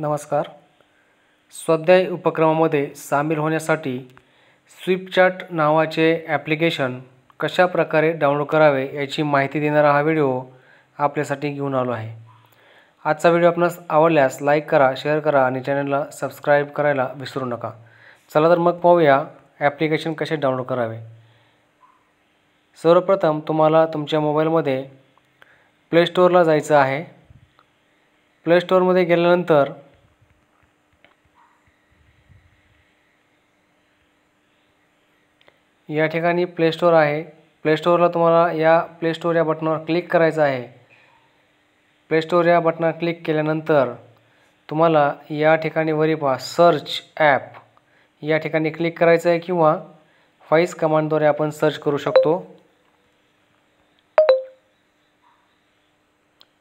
नमस्कार स्वाध्याय उपक्रमामध्ये सामील होण्यासाठी स्विपचॅट नावाचे ॲप्लिकेशन कशा प्रकारे डाउनलोड करावे याची माहिती देणारा हा व्हिडिओ आपल्यासाठी घेऊन आलो आहे आजचा व्हिडिओ आपणास आवडल्यास लाईक करा शेअर करा आणि चॅनलला सबस्क्राईब करायला विसरू नका चला तर मग पाहूया ॲप्लिकेशन कसे डाउनलोड करावे सर्वप्रथम तुम्हाला तुमच्या मोबाईलमध्ये प्ले स्टोअरला जायचं आहे प्ले गेल्यानंतर या ठिकाणी स्टोर आहे स्टोरला तुम्हाला या स्टोर या बटनावर क्लिक करायचं आहे स्टोर या बटनावर क्लिक केल्यानंतर तुम्हाला या ठिकाणी वरी पहा सर्च ॲप या ठिकाणी क्लिक करायचं आहे किंवा फाईस कमांडद्वारे आपण सर्च करू शकतो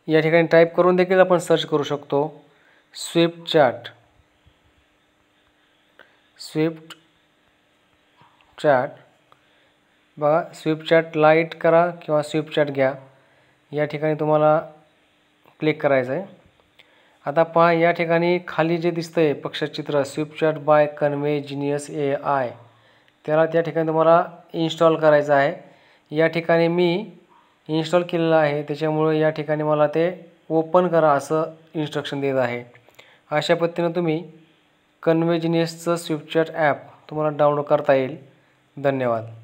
या ठिकाणी टाईप करून देखील आपण सर्च करू शकतो स्विफ्ट चॅट स्विफ्ट चॅट बघा स्विपचॅट लाईट करा किंवा स्विपचॅट घ्या या ठिकाणी तुम्हाला क्लिक करायचं आहे आता पहा या ठिकाणी खाली जे दिसतं आहे पक्षचित्र स्विपचॅट बाय कन्वे जिनियस ए आय त्याला त्या ठिकाणी तुम्हाला इन्स्टॉल करायचं आहे या ठिकाणी मी इन्स्टॉल केलेलं आहे त्याच्यामुळे या ठिकाणी मला ते ओपन करा असं इन्स्ट्रक्शन देत आहे अशा पद्धतीनं तुम्ही कन्वेजिनियसचं स्विपचॅट ॲप तुम्हाला डाउनलोड करता येईल धन्यवाद